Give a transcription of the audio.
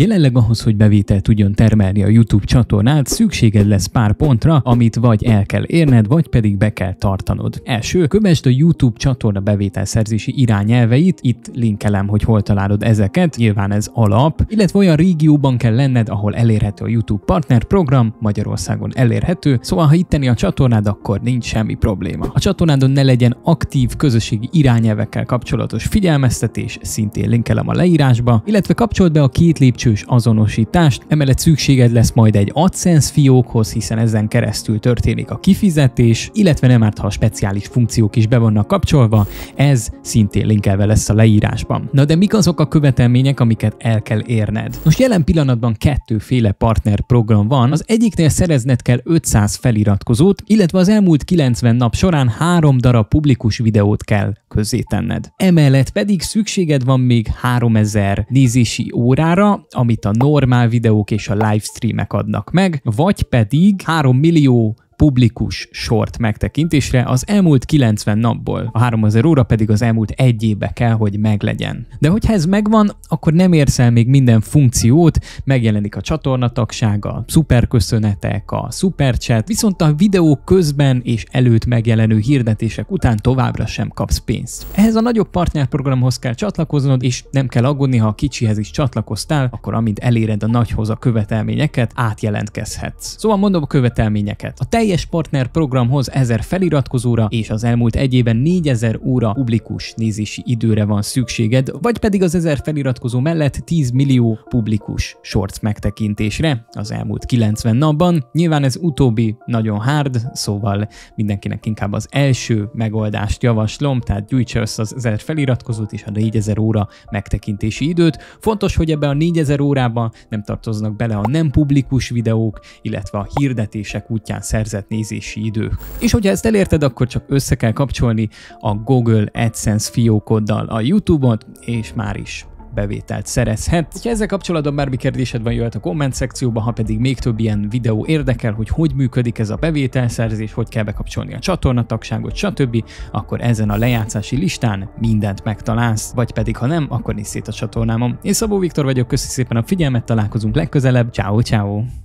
Jelenleg ahhoz, hogy bevételt tudjon termelni a YouTube csatornád, szükséged lesz pár pontra, amit vagy el kell érned, vagy pedig be kell tartanod. Első, kövesd a YouTube csatorna bevételszerzési irányelveit, itt linkelem, hogy hol találod ezeket, nyilván ez alap, illetve olyan régióban kell lenned, ahol elérhető a YouTube Partner program, Magyarországon elérhető, szóval ha itteni a csatornád, akkor nincs semmi probléma. A csatornádon ne legyen aktív közösségi irányelvekkel kapcsolatos figyelmeztetés, szintén linkelem a leírásba, illetve kapcsold be a két lépcső külsős azonosítást, emellett szükséged lesz majd egy AdSense fiókhoz, hiszen ezen keresztül történik a kifizetés, illetve nem árt, ha a speciális funkciók is be vannak kapcsolva, ez szintén linkelve lesz a leírásban. Na de mik azok a követelmények, amiket el kell érned? Most jelen pillanatban kettőféle partner program van, az egyiknél szerezned kell 500 feliratkozót, illetve az elmúlt 90 nap során három darab publikus videót kell közzétenned. Emellett pedig szükséged van még 3000 nézési órára, amit a normál videók és a livestreamek adnak meg, vagy pedig 3 millió publikus sort megtekintésre az elmúlt 90 napból, a 3000 óra pedig az elmúlt egy évbe kell, hogy meglegyen. De hogyha ez megvan, akkor nem érsz el még minden funkciót, megjelenik a csatornatagság, a szuperköszönetek, a szuperchat, viszont a videó közben és előtt megjelenő hirdetések után továbbra sem kapsz pénzt. Ehhez a nagyobb partnerprogramhoz kell csatlakoznod, és nem kell aggódni, ha a kicsihez is csatlakoztál, akkor amint eléred a nagyhoz a követelményeket, átjelentkezhetsz. Szóval mondom a követelményeket. A teljes teljes partner programhoz 1000 feliratkozóra és az elmúlt egy évben 4000 óra publikus nézési időre van szükséged, vagy pedig az 1000 feliratkozó mellett 10 millió publikus shorts megtekintésre az elmúlt 90 napban. Nyilván ez utóbbi nagyon hard, szóval mindenkinek inkább az első megoldást javaslom, tehát gyűjtse össze az 1000 feliratkozót és a 4000 óra megtekintési időt. Fontos, hogy ebbe a 4000 órába nem tartoznak bele a nem publikus videók, illetve a hirdetések útján szerzett megfizetett nézési idők. És hogyha ezt elérted, akkor csak össze kell kapcsolni a Google AdSense fiókoddal a YouTube-ot, és már is bevételt szerezhet. Ha ezzel kapcsolatban bármi kérdésed van, jöhet a komment szekcióba, ha pedig még több ilyen videó érdekel, hogy hogy működik ez a bevételszerzés, hogy kell bekapcsolni a csatornatagságot, stb., akkor ezen a lejátszási listán mindent megtalálsz, vagy pedig ha nem, akkor nézz szét a csatornámon. Én Szabó Viktor vagyok, köszi szépen a figyelmet, találkozunk legközelebb, ciao ciao.